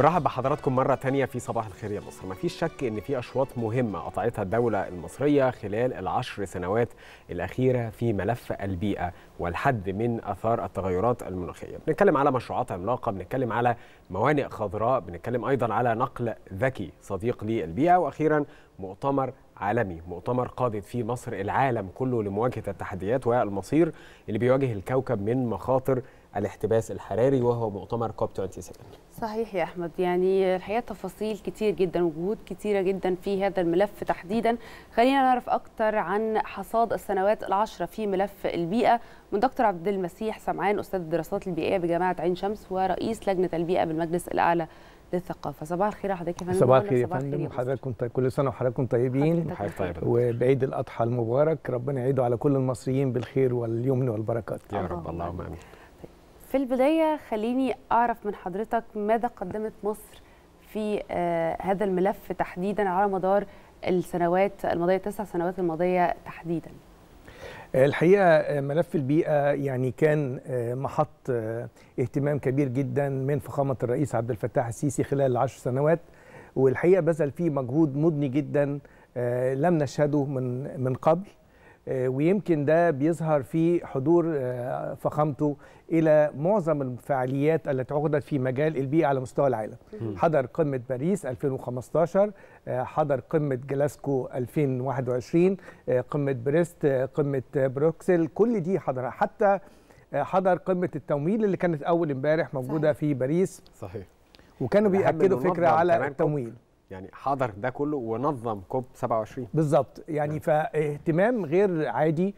برحب بحضراتكم مرة تانية في صباح الخير يا مصر مفيش شك ان في اشواط مهمة قطعتها الدولة المصرية خلال العشر سنوات الاخيرة في ملف البيئة والحد من اثار التغيرات المناخية بنتكلم على مشروعات عملاقة بنتكلم على موانئ خضراء بنتكلم ايضا على نقل ذكي صديق للبيئة واخيرا مؤتمر عالمي مؤتمر قادت فيه مصر العالم كله لمواجهة التحديات والمصير اللي بيواجه الكوكب من مخاطر الاحتباس الحراري وهو مؤتمر كوب 27 صحيح يا احمد يعني الحقيقه تفاصيل كتير جدا وجهود كتيره جدا في هذا الملف تحديدا خلينا نعرف اكتر عن حصاد السنوات العشره في ملف البيئه من دكتور عبد المسيح سمعان استاذ الدراسات البيئيه بجامعه عين شمس ورئيس لجنه البيئه بالمجلس الاعلى للثقافه صباح الخير حضرتك يا فندم صباح الخير يا فندم وحضراتكم طيب كل سنه وحضراتكم طيبين وبعيد الاضحى المبارك ربنا يعيده على كل المصريين بالخير واليمن والبركات يا رب اللهم امين في البداية خليني أعرف من حضرتك ماذا قدمت مصر في آه، هذا الملف تحديدا على مدار السنوات الماضية التسع سنوات الماضية تحديدا آه، الحقيقة آه، ملف البيئة يعني كان محط اهتمام كبير جدا من فخامة الرئيس عبد الفتاح السيسي خلال العشر سنوات والحقيقة بذل فيه مجهود مضني جدا لم نشهده من من قبل آه، ويمكن ده بيظهر في حضور آه، فخامته الى معظم الفعاليات التي عقدت في مجال البيئه على مستوى العالم حضر قمه باريس 2015 آه، حضر قمه جلاسكو 2021 قمه بريست قمه بروكسل كل دي حضرها حتى حضر قمه التمويل اللي كانت اول امبارح موجوده صحيح. في باريس صحيح وكانوا بياكدوا فكره على التمويل يعني حضر ده كله ونظم كوب 27 بالظبط يعني نعم. فاهتمام غير عادي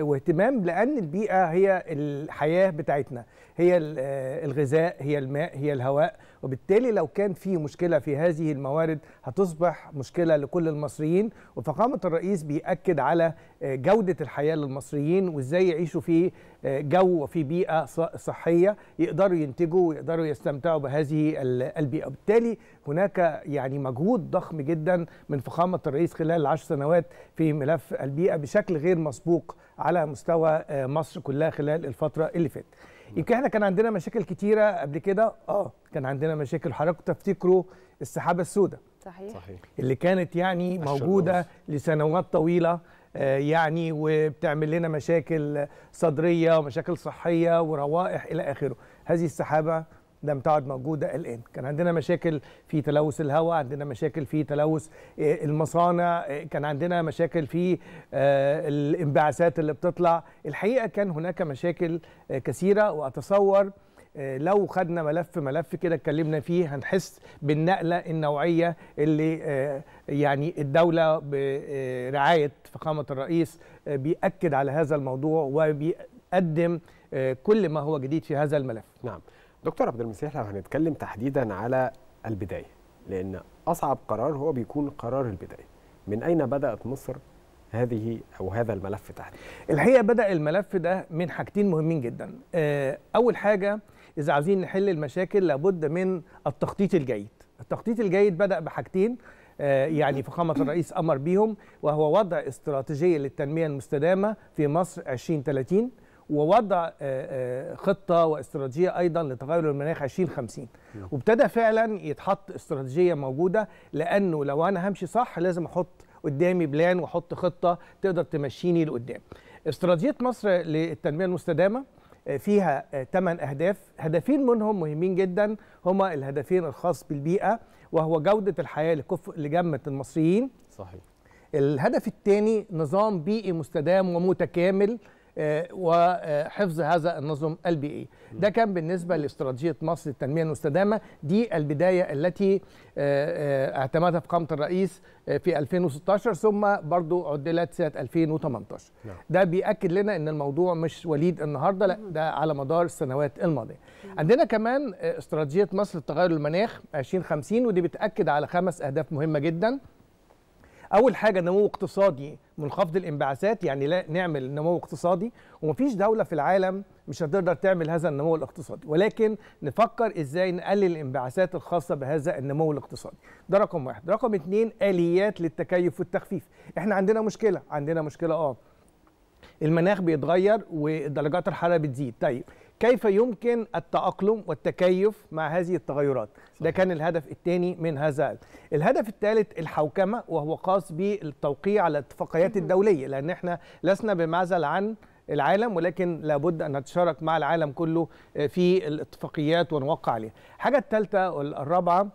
واهتمام لان البيئه هي الحياه بتاعتنا هي آه، الغذاء هي الماء هي الهواء وبالتالي لو كان في مشكله في هذه الموارد هتصبح مشكله لكل المصريين وفخامه الرئيس بيأكد على آه، جوده الحياه للمصريين وازاي يعيشوا في آه، جو وفي بيئه صحيه يقدروا ينتجوا ويقدروا يستمتعوا بهذه البيئه وبالتالي هناك يعني مجهود ضخم جدا من فخامه الرئيس خلال العشر سنوات في ملف البيئه بشكل غير مسبوق على مستوى آه، مصر كلها خلال الفتره اللي فاتت يمكن احنا كان عندنا مشاكل كتيره قبل كده اه كان عندنا مشاكل حضرتك تفتكروا السحابه السوداء صحيح. صحيح اللي كانت يعني موجوده لسنوات طويله آه، يعني وبتعمل لنا مشاكل صدريه ومشاكل صحيه وروائح الى اخره هذه السحابه لم تعد موجوده الان كان عندنا مشاكل في تلوث الهواء عندنا مشاكل في تلوث آه، المصانع آه، كان عندنا مشاكل في آه، الانبعاثات اللي بتطلع الحقيقه كان هناك مشاكل كثيره واتصور لو خدنا ملف ملف كده اتكلمنا فيه هنحس بالنقله النوعيه اللي يعني الدوله برعايه فخامه الرئيس بيأكد على هذا الموضوع وبيقدم كل ما هو جديد في هذا الملف. نعم. دكتور عبد المسيح لو هنتكلم تحديدا على البدايه لان اصعب قرار هو بيكون قرار البدايه من اين بدات مصر هذه او هذا الملف تحديدا الحقيقه بدا الملف ده من حاجتين مهمين جدا آه، اول حاجه اذا عايزين نحل المشاكل لابد من التخطيط الجيد التخطيط الجيد بدا بحاجتين آه، يعني فخامة الرئيس أمر بيهم وهو وضع استراتيجية للتنمية المستدامة في مصر 2030 ووضع آه، آه، خطه واستراتيجيه ايضا لتغير المناخ 2050 وابتدى فعلا يتحط استراتيجيه موجوده لانه لو انا همشي صح لازم احط قدامي بلان واحط خطه تقدر تمشيني لقدام. استراتيجيه مصر للتنميه المستدامه آه، فيها 8 اهداف، هدفين منهم مهمين جدا هما الهدفين الخاص بالبيئه وهو جوده الحياه لكفء لجمه المصريين. صحيح. الهدف الثاني نظام بيئي مستدام ومتكامل آه، وحفظ هذا النظم البيئي ده كان بالنسبة لاستراتيجية مصر للتنمية المستدامة دي البداية التي آه، آه، اعتمدها فخامة الرئيس في 2016 ثم برضو عدلت سنة 2018 نعم. ده بيأكد لنا أن الموضوع مش وليد النهاردة لا ده على مدار السنوات الماضية عندنا كمان استراتيجية مصر للتغير المناخ 2050 ودي بتأكد على خمس أهداف مهمة جدا اول حاجه نمو اقتصادي منخفض الانبعاثات يعني لا نعمل نمو اقتصادي ومفيش دوله في العالم مش هتقدر تعمل هذا النمو الاقتصادي ولكن نفكر ازاي نقلل الانبعاثات الخاصه بهذا النمو الاقتصادي ده رقم واحد رقم اتنين اليات للتكيف والتخفيف احنا عندنا مشكله عندنا مشكله اه المناخ بيتغير ودرجات الحراره بتزيد طيب كيف يمكن التأقلم والتكيف مع هذه التغيرات صحيح. ده كان الهدف الثاني من هذا الهدف الثالث الحوكمة وهو خاص بالتوقيع على الاتفاقيات الدولية لأن احنا لسنا بمعزل عن العالم ولكن لابد ان نتشارك مع العالم كله آه، في الاتفاقيات ونوقع عليها. الحاجه الثالثه والرابعه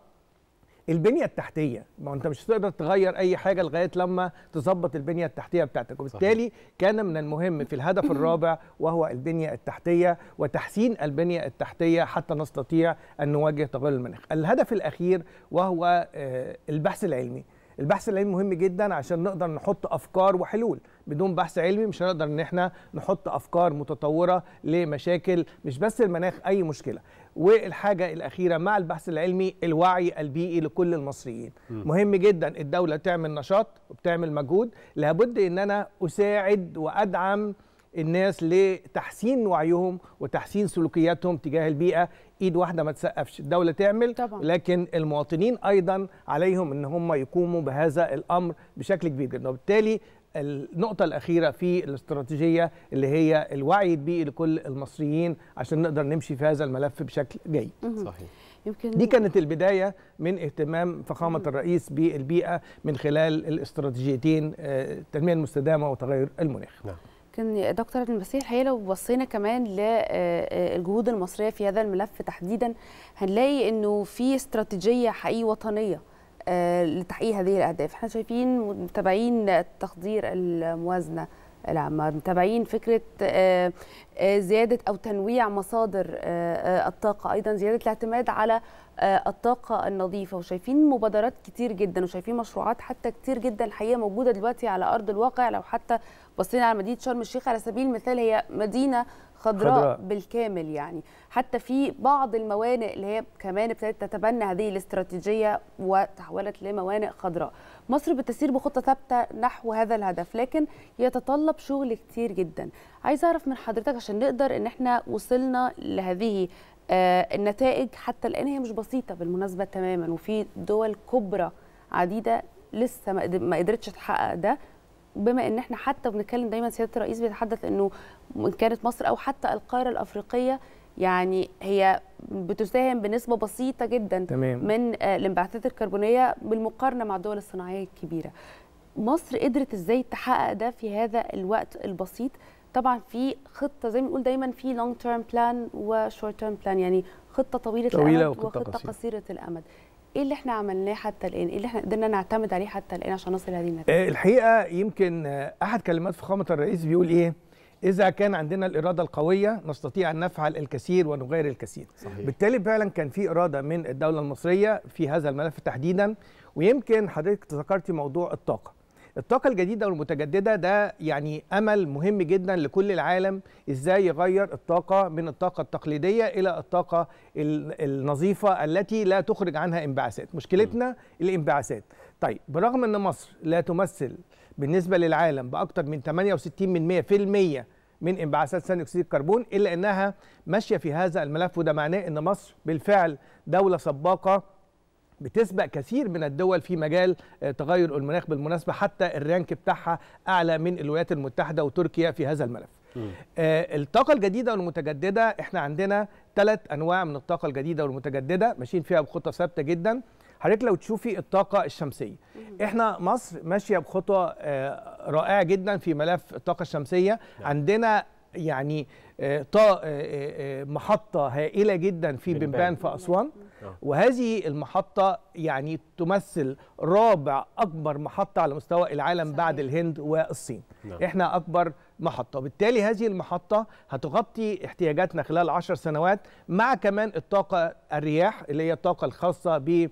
البنيه التحتيه ما انت مش هتقدر تغير اي حاجه لغايه لما تظبط البنيه التحتيه بتاعتك وبالتالي كان من المهم في الهدف الرابع وهو البنيه التحتيه وتحسين البنيه التحتيه حتى نستطيع ان نواجه تغير المناخ الهدف الاخير وهو آه، البحث العلمي البحث العلمي مهم جدا عشان نقدر نحط افكار وحلول بدون بحث علمي مش هنقدر ان احنا نحط افكار متطوره لمشاكل مش بس المناخ اي مشكله والحاجه الاخيره مع البحث العلمي الوعي البيئي لكل المصريين م. مهم جدا الدوله تعمل نشاط وبتعمل مجهود لابد ان انا اساعد وادعم الناس لتحسين وعيهم وتحسين سلوكياتهم تجاه البيئه ايد واحده ما تسقفش الدوله تعمل طبعا. لكن المواطنين ايضا عليهم ان هم يقوموا بهذا الامر بشكل كبير جدا وبالتالي النقطة الأخيرة في الاستراتيجية اللي هي الوعي البيئي لكل المصريين عشان نقدر نمشي في هذا الملف بشكل جيد. صحيح. يمكن دي كانت البداية من اهتمام فخامة الرئيس بالبيئة من خلال الاستراتيجيتين التنمية آه، المستدامة وتغير المناخ. نعم. لكن دكتور المسيح الحقيقه لو بصينا كمان للجهود آه، آه، المصريه في هذا الملف تحديدا هنلاقي انه في استراتيجيه حقيقيه وطنيه آه، لتحقيق هذه الاهداف احنا شايفين متابعين تقدير الموازنه العامة متابعين فكرة زيادة أو تنويع مصادر الطاقة أيضا زيادة الاعتماد على آه، الطاقه النظيفه وشايفين مبادرات كتير جدا وشايفين مشروعات حتى كتير جدا الحقيقه موجوده دلوقتي على ارض الواقع لو حتى بصينا على مدينه شرم الشيخ على سبيل المثال هي مدينه خضراء, خضراء بالكامل يعني حتى في بعض الموانئ اللي هي كمان ابتدت تتبنى هذه الاستراتيجيه وتحولت لموانئ خضراء مصر بتسير بخطه ثابته نحو هذا الهدف لكن يتطلب شغل كتير جدا عايز اعرف من حضرتك عشان نقدر ان احنا وصلنا لهذه آه، النتائج حتى الان هي مش بسيطه بالمناسبه تماما وفي دول كبرى عديده لسه ما قدرتش تحقق ده بما ان احنا حتى بنتكلم دايما سياده الرئيس بيتحدث انه ان كانت مصر او حتى القاره الافريقيه يعني هي بتساهم بنسبه بسيطه جدا تمام. من آه، الانبعاثات الكربونيه بالمقارنه مع الدول الصناعيه الكبيره مصر قدرت ازاي تحقق ده في هذا الوقت البسيط طبعا في خطه زي ما بنقول دايما في لونج تيرم بلان وشورت تيرم بلان يعني خطه طويله, طويلة الامد وخطه, وخطة قصيره الامد ايه اللي احنا عملناه حتى الان ايه اللي احنا قدرنا نعتمد عليه حتى الان عشان نصل لهذه النتيجه آه، الحقيقه يمكن احد كلمات فخامه الرئيس بيقول ايه إذا كان عندنا الإرادة القوية نستطيع أن نفعل الكثير ونغير الكثير صحيح. بالتالي فعلا كان في إرادة من الدولة المصرية في هذا الملف تحديدا ويمكن حضرتك ذكرتي موضوع الطاقة الطاقه الجديده والمتجدده ده يعني امل مهم جدا لكل العالم ازاي يغير الطاقه من الطاقه التقليديه الى الطاقه النظيفه التي لا تخرج عنها انبعاثات مشكلتنا الانبعاثات طيب برغم ان مصر لا تمثل بالنسبه للعالم باكثر من 68% من انبعاثات ثاني اكسيد الكربون الا انها ماشيه في هذا الملف وده معناه ان مصر بالفعل دوله سباقه بتسبق كثير من الدول في مجال آه، تغير المناخ بالمناسبة حتى الرانك بتاعها أعلى من الولايات المتحدة وتركيا في هذا الملف آه الطاقة الجديدة والمتجددة احنا عندنا ثلاث أنواع من الطاقة الجديدة والمتجددة ماشيين فيها بخطة ثابتة جدا حضرتك لو تشوفي الطاقة الشمسية احنا مصر ماشية بخطوة آه رائعة جدا في ملف الطاقة الشمسية نعم. عندنا يعني آه،, آه،, آه محطة هائلة جدا في بنبان في أسوان آه. وهذه المحطة يعني تمثل رابع أكبر محطة على مستوى العالم صحيح. بعد الهند والصين نعم. إحنا أكبر محطة وبالتالي هذه المحطة هتغطي احتياجاتنا خلال عشر سنوات مع كمان الطاقة الرياح اللي هي الطاقة الخاصة ب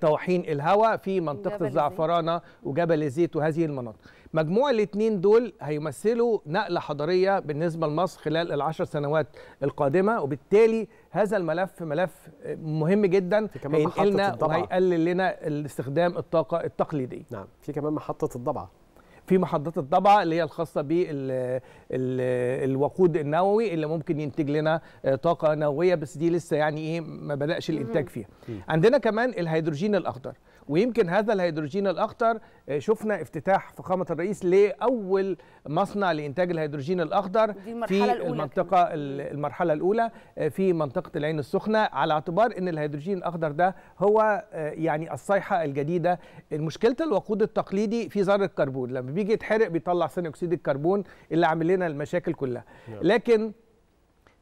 طواحين آه، الهواء في منطقة الزعفرانة وجبل الزيت وهذه المناطق مجموع الاثنين دول هيمثلوا نقله حضاريه بالنسبه لمصر خلال العشر سنوات القادمه وبالتالي هذا الملف ملف مهم جدا هينقلنا وهيقلل لنا استخدام الطاقه التقليديه نعم في كمان محطه الضبعه في محطات الضبعه اللي هي الخاصه بالوقود النووي اللي ممكن ينتج لنا طاقه نوويه بس دي لسه يعني ايه ما بداش الانتاج فيها عندنا كمان الهيدروجين الاخضر ويمكن هذا الهيدروجين الاخضر آه، شفنا افتتاح فخامه الرئيس لاول مصنع لانتاج الهيدروجين الاخضر في المنطقه المرحله الاولى آه، في منطقه العين السخنه على اعتبار ان الهيدروجين الاخضر ده هو آه، يعني الصيحه الجديده مشكله الوقود التقليدي في ذره كربون لما بيجي يتحرق بيطلع ثاني اكسيد الكربون اللي عامل لنا المشاكل كلها نعم. لكن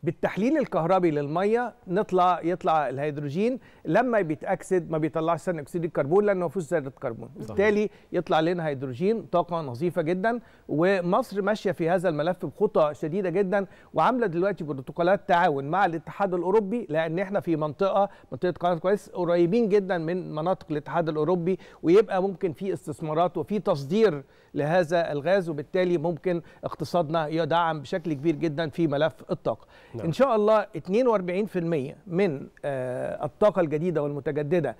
بالتحليل الكهربي للميه نطلع يطلع الهيدروجين لما بيتاكسد ما بيطلعش ثاني اكسيد الكربون لانه ما فيهوش ذره كربون بالتالي يطلع لنا هيدروجين طاقه نظيفه جدا ومصر ماشيه في هذا الملف بخطى شديده جدا وعامله دلوقتي بروتوكولات تعاون مع الاتحاد الاوروبي لان احنا في منطقه منطقه قناه كويس قريبين جدا من مناطق الاتحاد الاوروبي ويبقى ممكن في استثمارات وفي تصدير لهذا الغاز وبالتالي ممكن اقتصادنا يدعم بشكل كبير جدا في ملف الطاقه نعم. ان شاء الله 42% من آه، الطاقه الجديده والمتجدده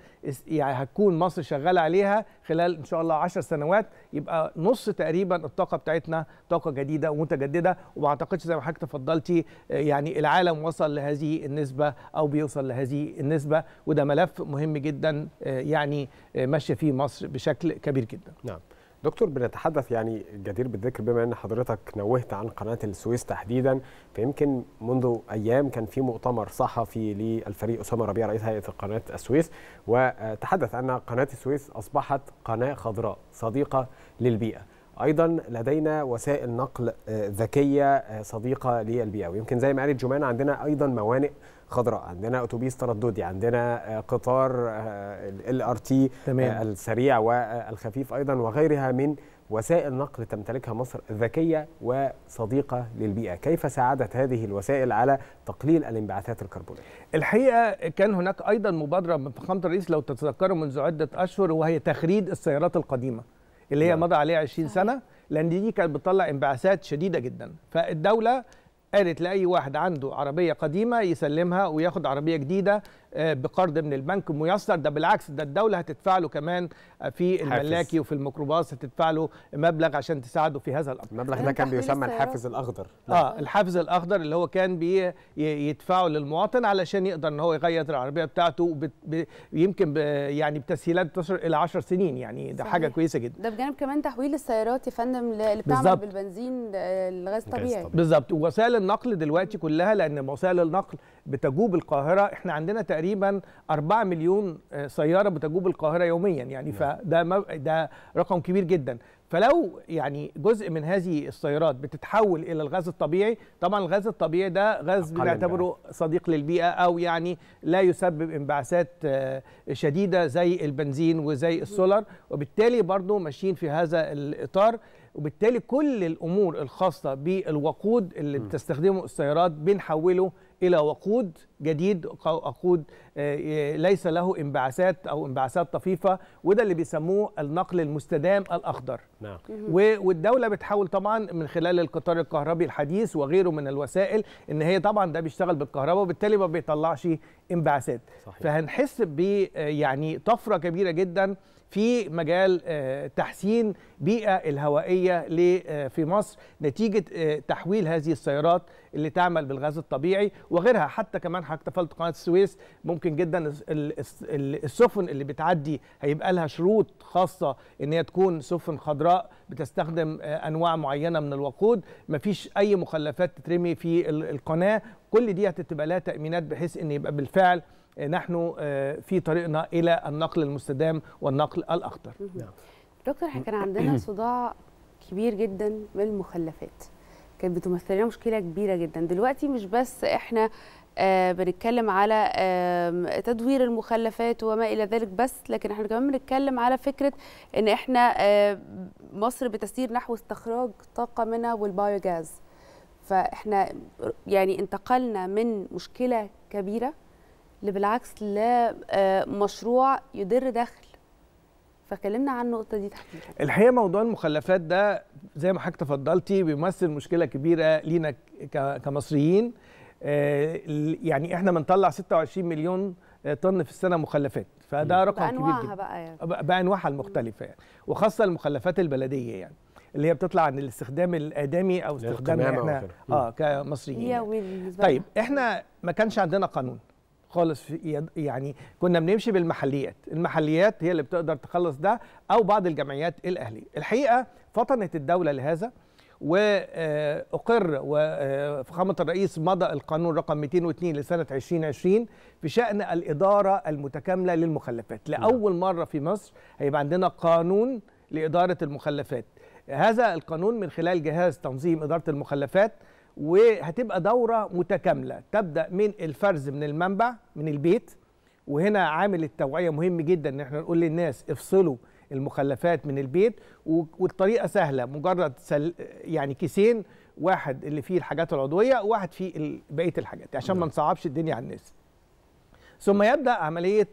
يعني هتكون مصر شغاله عليها خلال ان شاء الله 10 سنوات يبقى نص تقريبا الطاقه بتاعتنا طاقه جديده ومتجدده وما اعتقدش زي ما حضرتك تفضلتي آه، يعني العالم وصل لهذه النسبه او بيوصل لهذه النسبه وده ملف مهم جدا آه، يعني ماشيه فيه مصر بشكل كبير جدا نعم دكتور بنتحدث يعني جدير بالذكر بما ان حضرتك نوهت عن قناه السويس تحديدا فيمكن منذ ايام كان في مؤتمر صحفي للفريق اسامه ربيع رئيس هيئه قناه السويس وتحدث ان قناه السويس اصبحت قناه خضراء صديقه للبيئه. ايضا لدينا وسائل نقل ذكيه صديقه للبيئه ويمكن زي ما قالت جمان عندنا ايضا موانئ خضراء عندنا اتوبيس ترددي عندنا آه، قطار آه، ال ار تي آه، السريع والخفيف ايضا وغيرها من وسائل نقل تمتلكها مصر ذكيه وصديقه للبيئه، كيف ساعدت هذه الوسائل على تقليل الانبعاثات الكربونيه؟ الحقيقه كان هناك ايضا مبادره من فخامه الرئيس لو تتذكروا منذ عده اشهر وهي تخريج السيارات القديمه اللي هي نعم. مضى عليها 20 سنه لان دي كانت بتطلع انبعاثات شديده جدا، فالدوله قالت لاي واحد عنده عربيه قديمه يسلمها وياخد عربيه جديده آه، بقرض من البنك ميسر ده بالعكس ده الدوله هتدفع له كمان آه، في الملاكي وفي الميكروباص هتدفع له مبلغ عشان تساعده في هذا الامر المبلغ ده كان بيسمى الحافز الاخضر اه الحافز الاخضر اللي هو كان بيدفعه للمواطن علشان يقدر ان هو يغير العربيه بتاعته يمكن يعني بتسهيلات تصل الى 10 سنين يعني ده صحيح. حاجه كويسه جدا ده بجانب كمان تحويل السيارات يا فندم اللي بتعمل بالبنزين للغاز آه، طبيعي بالظبط ووسائل النقل دلوقتي كلها لان وسائل النقل بتجوب القاهره احنا عندنا تقريبا تقريبا 4 مليون آه، سياره بتجوب القاهره يوميا يعني نعم. فده ده رقم كبير جدا فلو يعني جزء من هذه السيارات بتتحول الى الغاز الطبيعي طبعا الغاز الطبيعي ده غاز بنعتبره يعني. صديق للبيئه او يعني لا يسبب انبعاثات آه، شديده زي البنزين وزي السولر وبالتالي برضو ماشيين في هذا الاطار وبالتالي كل الامور الخاصه بالوقود اللي بتستخدمه السيارات بنحوله الى وقود جديد وقود آه، آه، ليس له انبعاثات او انبعاثات طفيفه وده اللي بيسموه النقل المستدام الاخضر نعم. والدوله بتحاول طبعا من خلال القطار الكهربي الحديث وغيره من الوسائل ان هي طبعا ده بيشتغل بالكهرباء وبالتالي ما بيطلعش انبعاثات صحيح. فهنحس ب آه، يعني طفره كبيره جدا في مجال آه، تحسين بيئة الهوائية آه، في مصر نتيجة آه، تحويل هذه السيارات اللي تعمل بالغاز الطبيعي وغيرها حتى كمان احتفلت قناة السويس ممكن جدا السفن اللي بتعدي هيبقى لها شروط خاصة ان هي تكون سفن خضراء بتستخدم انواع معينة من الوقود مفيش اي مخلفات تترمي في القناة كل دي هتبقى لها تأمينات بحيث ان يبقى بالفعل آه، نحن آه، في طريقنا الى النقل المستدام والنقل الاخطر. نعم. دكتور احنا كان عندنا صداع كبير جدا من المخلفات كانت بتمثل لنا مشكله كبيره جدا، دلوقتي مش بس احنا آه بنتكلم على آه تدوير المخلفات وما الى ذلك بس لكن احنا كمان بنتكلم على فكره ان احنا آه مصر بتسير نحو استخراج طاقه منها والبايوجاز فاحنا يعني انتقلنا من مشكله كبيره اللي بالعكس لا آه، مشروع يدر دخل فكلمنا عن النقطه دي تحديدا الحقيقه موضوع المخلفات ده زي ما حضرتك تفضلتي بيمثل مشكله كبيره لينا كمصريين آه، يعني احنا بنطلع 26 مليون آه، طن في السنه مخلفات فده رقم كبير جدا بقى يعني. بانواعها المختلفه يعني وخاصه المخلفات البلديه يعني اللي هي بتطلع عن الاستخدام الادمي او استخدام احنا اه كمصريين يعني. طيب احنا ما كانش عندنا قانون خالص في يعني كنا بنمشي بالمحليات المحليات هي اللي بتقدر تخلص ده او بعض الجمعيات الاهليه الحقيقه فطنت الدوله لهذا واقر وفخامه الرئيس مضى القانون رقم 202 لسنه 2020 بشان الاداره المتكامله للمخلفات نعم. لاول مره في مصر هيبقى عندنا قانون لاداره المخلفات هذا القانون من خلال جهاز تنظيم اداره المخلفات وهتبقى دوره متكامله تبدا من الفرز من المنبع من البيت وهنا عامل التوعيه مهم جدا ان احنا نقول للناس افصلوا المخلفات من البيت والطريقه سهله مجرد سل يعني كيسين واحد اللي فيه الحاجات العضويه وواحد فيه بقيه الحاجات عشان ما نعم. نصعبش الدنيا على الناس ثم يبدا عمليه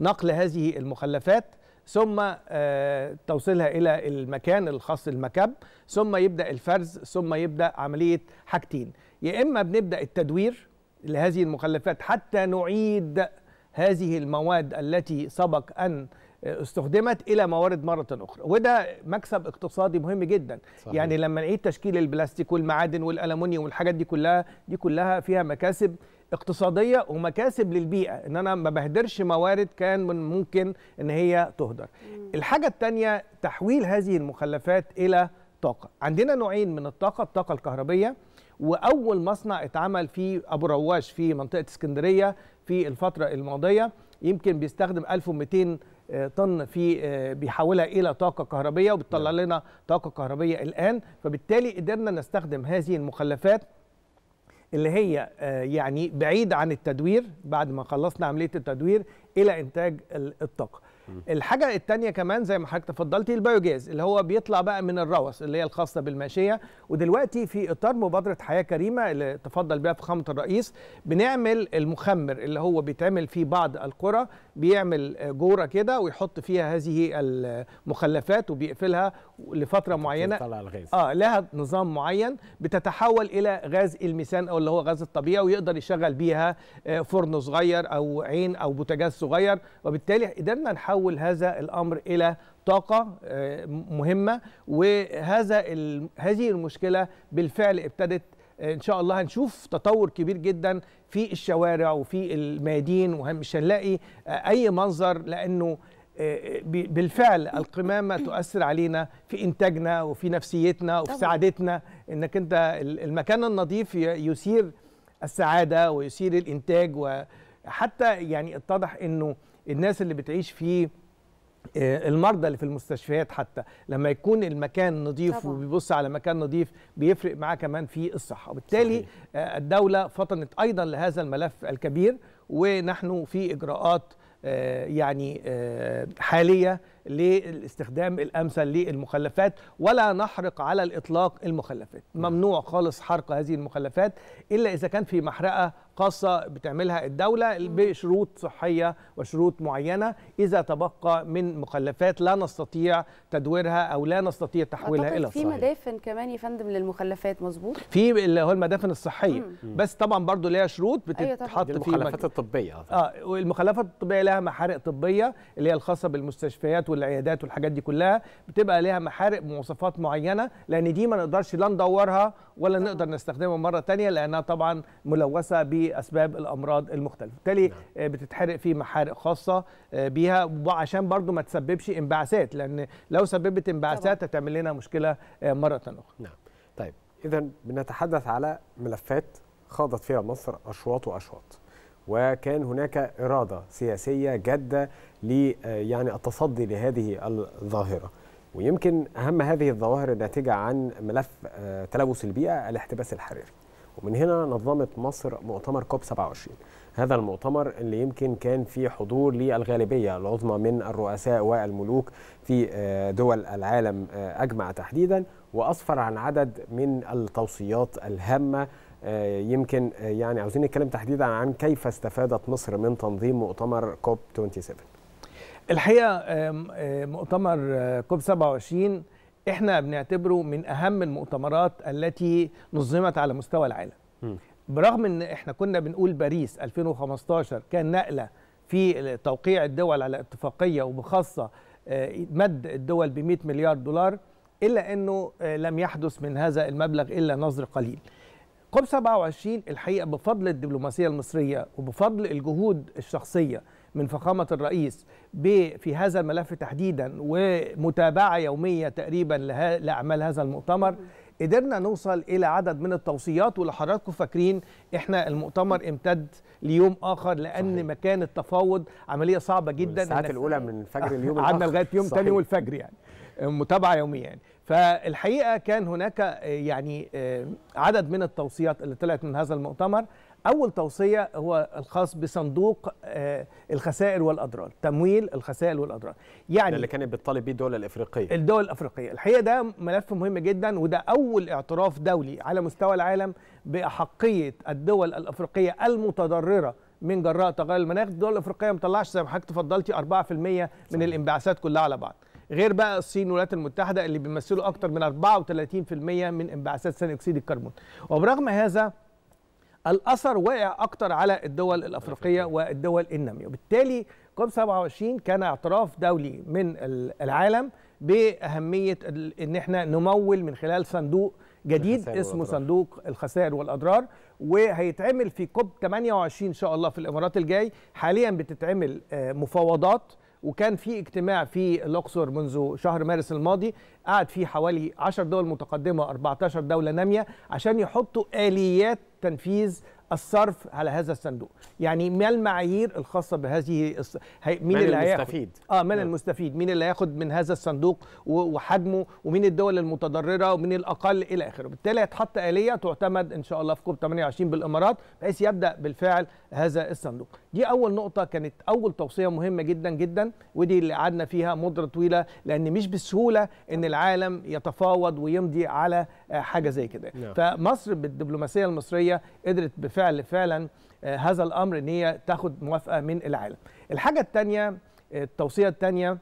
نقل هذه المخلفات ثم آه، توصيلها الى المكان الخاص المكب ثم يبدا الفرز ثم يبدا عمليه حاجتين يا اما بنبدا التدوير لهذه المخلفات حتى نعيد هذه المواد التي سبق ان آه، استخدمت الى موارد مره اخرى وده مكسب اقتصادي مهم جدا صحيح. يعني لما نعيد تشكيل البلاستيك والمعادن والالومنيوم والحاجات دي كلها دي كلها فيها مكاسب اقتصاديه ومكاسب للبيئه ان انا ما بهدرش موارد كان من ممكن ان هي تهدر الحاجه الثانيه تحويل هذه المخلفات الى طاقه عندنا نوعين من الطاقه الطاقه الكهربيه واول مصنع اتعمل في ابو رواش في منطقه اسكندريه في الفتره الماضيه يمكن بيستخدم 1200 آه، طن في آه، بيحولها الى طاقه كهربيه وبتطلع نعم. لنا طاقه كهربيه الان فبالتالي قدرنا نستخدم هذه المخلفات اللي هي آه، يعني بعيد عن التدوير بعد ما خلصنا عمليه التدوير الى انتاج الطاقه الحاجه الثانيه كمان زي ما حضرتك تفضلتي البيوجاز اللي هو بيطلع بقى من الروث اللي هي الخاصه بالماشيه ودلوقتي في اطار مبادره حياه كريمه اللي تفضل بها فخامه الرئيس بنعمل المخمر اللي هو بيتعمل في بعض القرى بيعمل جوره كده ويحط فيها هذه المخلفات وبيقفلها لفتره معينه تطلع الغاز اه لها نظام معين بتتحول الى غاز الميثان او اللي هو غاز الطبيعي ويقدر يشغل بيها آه، فرن صغير او عين او بوتاجاز صغير وبالتالي قدرنا نحول هذا الامر الى طاقة آه، مهمة وهذا هذه المشكلة بالفعل ابتدت ان شاء الله هنشوف تطور كبير جدا في الشوارع وفي الميادين ومش هنلاقي آه، اي منظر لانه آه، بالفعل القمامه تؤثر علينا في انتاجنا وفي نفسيتنا وفي طبعا. سعادتنا انك انت المكان النظيف يثير السعاده ويثير الانتاج وحتى يعني اتضح انه الناس اللي بتعيش فيه آه، المرضى اللي في المستشفيات حتى لما يكون المكان نظيف طبعا. وبيبص على مكان نظيف بيفرق معاه كمان في الصحه وبالتالي صحيح. آه، الدوله فطنت ايضا لهذا الملف الكبير ونحن في اجراءات آه، يعني حاليه للاستخدام الامثل للمخلفات ولا نحرق على الاطلاق المخلفات نعم. ممنوع خالص حرق هذه المخلفات الا اذا كان في محرقه خاصه بتعملها الدوله نعم. بشروط صحيه وشروط معينه اذا تبقى من مخلفات لا نستطيع تدويرها او لا نستطيع تحويلها الى في مدافن كمان يا فندم للمخلفات مظبوط في اللي هو المدافن الصحيه مم. بس طبعا برضو ليها شروط أيوة بتتحط أيوة في المخلفات الطبيه اه المخلفات الطبيه لها محارق طبيه اللي هي الخاصه بالمستشفيات وال والعيادات والحاجات دي كلها بتبقى ليها محارق بمواصفات معينه لان دي ما نقدرش لا ندورها ولا طبعا. نقدر نستخدمها مره ثانيه لانها طبعا ملوثه باسباب الامراض المختلفه بالتالي نعم. آه، بتتحرق في محارق خاصه آه، بيها عشان برضو ما تسببش انبعاثات لان لو سببت انبعاثات هتعمل لنا مشكله آه، مره اخرى نعم طيب اذا بنتحدث على ملفات خاضت فيها مصر اشواط واشواط وكان هناك إرادة سياسية جادة لي آه، يعني التصدي لهذه الظاهرة ويمكن أهم هذه الظواهر الناتجه عن ملف آه، تلوث البيئة الاحتباس الحراري ومن هنا نظمت مصر مؤتمر كوب 27 هذا المؤتمر اللي يمكن كان فيه حضور للغالبية العظمى من الرؤساء والملوك في آه، دول العالم أجمع تحديدا وأسفر عن عدد من التوصيات الهامة آه، يمكن آه، يعني عاوزين نتكلم تحديدا عن كيف استفادت مصر من تنظيم مؤتمر كوب 27 الحقيقه آه، مؤتمر كوب 27 احنا بنعتبره من اهم المؤتمرات التي نظمت على مستوى العالم م. برغم ان احنا كنا بنقول باريس 2015 كان نقله في توقيع الدول على اتفاقيه وبخاصه مد الدول ب 100 مليار دولار الا انه لم يحدث من هذا المبلغ الا نظر قليل كوب 27 الحقيقه بفضل الدبلوماسيه المصريه وبفضل الجهود الشخصيه من فخامه الرئيس في هذا الملف تحديدا ومتابعه يوميه تقريبا لاعمال هذا المؤتمر قدرنا نوصل الى عدد من التوصيات ولحضراتكم فاكرين احنا المؤتمر امتد ليوم اخر لان صحيح. مكان التفاوض عمليه صعبه جدا الساعات الاولى من فجر اليوم قعدنا لغايه يوم ثاني والفجر يعني متابعه يوميه يعني فالحقيقه كان هناك يعني آه، عدد من التوصيات اللي طلعت من هذا المؤتمر اول توصيه هو الخاص بصندوق آه، الخسائر والاضرار تمويل الخسائر والاضرار يعني اللي كانت بتطالب بيه الدول الافريقيه الدول الافريقيه الحقيقه ده ملف مهم جدا وده اول اعتراف دولي على مستوى العالم باحقيه الدول الافريقيه المتضرره من جراء تغير المناخ الدول الافريقيه ما مطلعش زي ما حضرتك اتفضلتي 4% من الانبعاثات كلها على بعض غير بقى الصين والولايات المتحده اللي بيمثلوا اكثر من 34% من انبعاثات ثاني اكسيد الكربون وبرغم هذا الاثر واقع اكتر على الدول الافريقيه والدول الناميه وبالتالي كوب 27 كان اعتراف دولي من العالم باهميه ان احنا نمول من خلال صندوق جديد اسمه والأضرار. صندوق الخسائر والاضرار وهيتعمل في كوب 28 ان شاء الله في الامارات الجاي حاليا بتتعمل آه، مفاوضات وكان في اجتماع في الاقصر منذ شهر مارس الماضي قعد فيه حوالي 10 دول متقدمه 14 دوله ناميه عشان يحطوا اليات تنفيذ الصرف على هذا الصندوق يعني ما المعايير الخاصه بهذه الص... هي... مين من اللي المستفيد اه من م. نعم. المستفيد مين اللي هياخد من هذا الصندوق وحجمه ومين الدول المتضرره ومين الاقل الى اخره بالتالي هتحط اليه تعتمد ان شاء الله في كوب 28 بالامارات بحيث يبدا بالفعل هذا الصندوق دي اول نقطه كانت اول توصيه مهمه جدا جدا ودي اللي قعدنا فيها مدة طويلة لأن مش بالسهولة أن العالم يتفاوض ويمضي على آه، حاجة زي كده نعم. فمصر بالدبلوماسية المصرية قدرت بفعل بالفعل فعلا آه، هذا الامر ان هي تاخد موافقه من العالم. الحاجه الثانيه آه، التوصيه الثانيه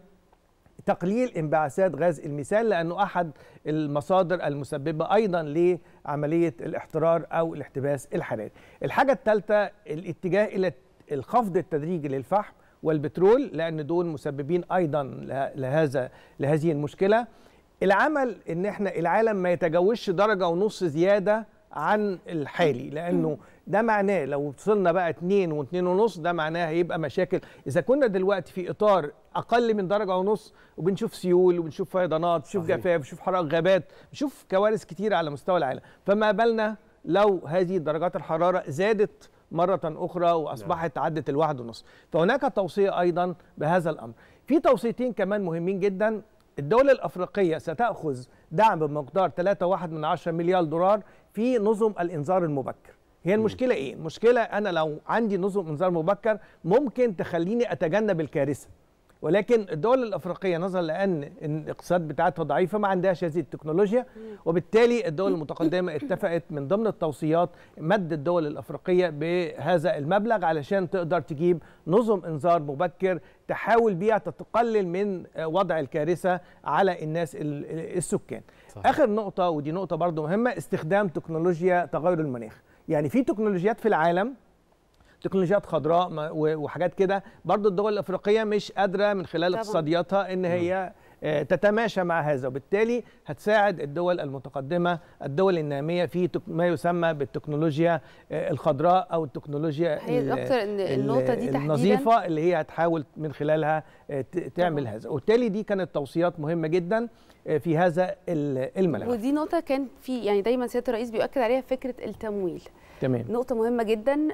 تقليل انبعاثات غاز الميثان لانه احد المصادر المسببه ايضا لعمليه الاحترار او الاحتباس الحراري. الحاجه الثالثه الاتجاه الى الخفض التدريجي للفحم والبترول لان دول مسببين ايضا لهذا لهذه المشكله. العمل ان احنا العالم ما يتجاوزش درجه ونص زياده عن الحالي لانه ده معناه لو وصلنا بقى 2 و2 ونص ده معناه هيبقى مشاكل اذا كنا دلوقتي في اطار اقل من درجه ونص وبنشوف سيول وبنشوف فيضانات بنشوف جفاف بنشوف حرائق غابات بنشوف كوارث كتير على مستوى العالم فما بالنا لو هذه درجات الحراره زادت مرة أخرى وأصبحت نعم. عدت الواحد ونص فهناك توصية أيضا بهذا الأمر في توصيتين كمان مهمين جدا الدول الأفريقية ستأخذ دعم بمقدار 3.1 مليار دولار في نظم الإنذار المبكر هي المشكله ايه المشكله انا لو عندي نظم انذار مبكر ممكن تخليني اتجنب الكارثه ولكن الدول الافريقيه نظرا لان الاقتصاد بتاعتها ضعيفه ما عندهاش هذه التكنولوجيا وبالتالي الدول المتقدمه اتفقت من ضمن التوصيات مد الدول الافريقيه بهذا المبلغ علشان تقدر تجيب نظم انذار مبكر تحاول بيها تقلل من وضع الكارثه على الناس السكان. صح. اخر نقطه ودي نقطه برضو مهمه استخدام تكنولوجيا تغير المناخ. يعني في تكنولوجيات في العالم تكنولوجيات خضراء وحاجات كده برضو الدول الافريقيه مش قادره من خلال اقتصادياتها ان هي تتماشى مع هذا وبالتالي هتساعد الدول المتقدمة الدول النامية في ما يسمى بالتكنولوجيا آه، الخضراء أو التكنولوجيا هي النقطة دي تحديدا النظيفة اللي هي هتحاول من خلالها آه، تعمل هذا وبالتالي دي كانت توصيات مهمة جدا آه، في هذا الملف ودي نقطة كان في يعني دايما سيادة الرئيس بيؤكد عليها فكرة التمويل تمام نقطة مهمة جدا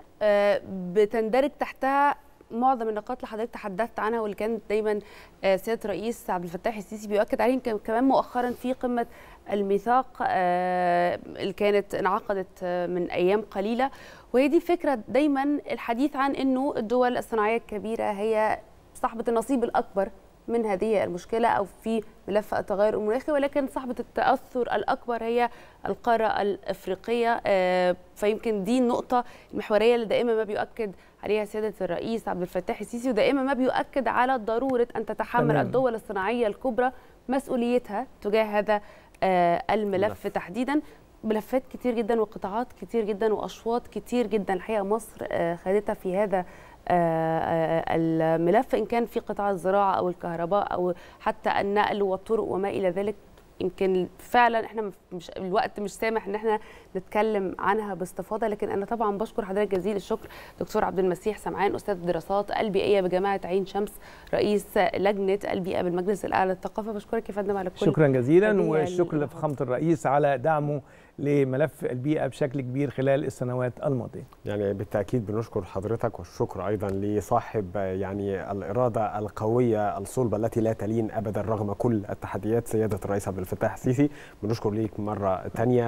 بتندرج تحتها معظم النقاط اللي حضرتك تحدثت عنها واللي كان دايما آه، سياده الرئيس عبد الفتاح السيسي بيؤكد عليه كمان مؤخرا في قمه الميثاق آه، اللي كانت انعقدت آه، من ايام قليله وهي دي فكره دايما الحديث عن انه الدول الصناعيه الكبيره هي صاحبه النصيب الاكبر من هذه المشكله او في ملف التغير المناخي ولكن صاحبه التاثر الاكبر هي القاره الافريقيه آه، فيمكن دي النقطه المحوريه اللي دائما ما بيؤكد عليها سياده الرئيس عبد الفتاح السيسي ودائما ما بيؤكد على ضروره ان تتحمل تمام. الدول الصناعيه الكبرى مسؤوليتها تجاه هذا آه، الملف ملف. تحديدا ملفات كتير جدا وقطاعات كتير جدا واشواط كتير جدا الحقيقه مصر آه، خدتها في هذا آه، آه، الملف ان كان في قطاع الزراعه او الكهرباء او حتى النقل والطرق وما الى ذلك يمكن فعلا احنا مش الوقت مش سامح ان احنا نتكلم عنها باستفاضه لكن انا طبعا بشكر حضرتك جزيل الشكر دكتور عبد المسيح سمعان استاذ الدراسات البيئيه بجامعه عين شمس رئيس لجنه البيئه بالمجلس الاعلى للثقافه بشكرك يا فندم على كل شكرا جزيلا والشكر لفخامه الرئيس على دعمه لملف البيئه بشكل كبير خلال السنوات الماضيه. يعني بالتاكيد بنشكر حضرتك والشكر ايضا لصاحب يعني الاراده القويه الصلبه التي لا تلين ابدا رغم كل التحديات سياده الرئيس عبد الفتاح السيسي بنشكر ليك مره ثانيه